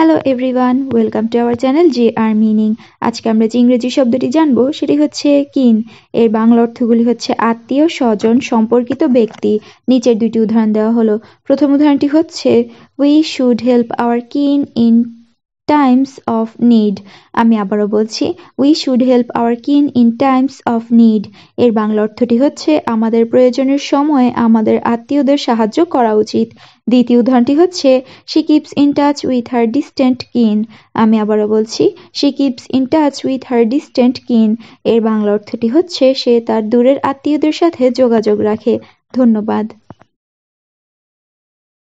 hello everyone welcome to our channel G R meaning আজকে আমরা যে ইংরেজি শব্দটি জানবো সেটি হচ্ছে কিন এর বাংলা অর্থগুলি হচ্ছে আত্মীয় স্বজন সম্পর্কিত ব্যক্তি নিচের দুইটি উদাহরণ দেওয়া হলো প্রথম উদাহরণটি হচ্ছে we should help our kin in times of need আমি আবারও বলছি we should help our kin in times of need এর বাংলা অর্থটি হচ্ছে আমাদের প্রয়োজনের সময়ে আমাদের আত্মীয়দের সাহায্য করা উচিত দ্বিতীয় উদাহরণটি হচ্ছে she keeps in touch with her distant kin আমি আবারও বলছি she keeps in touch with her distant kin এর বাংলা অর্থটি হচ্ছে সে তার দূরের আত্মীয়দের সাথে যোগাযোগ রাখে ধন্যবাদ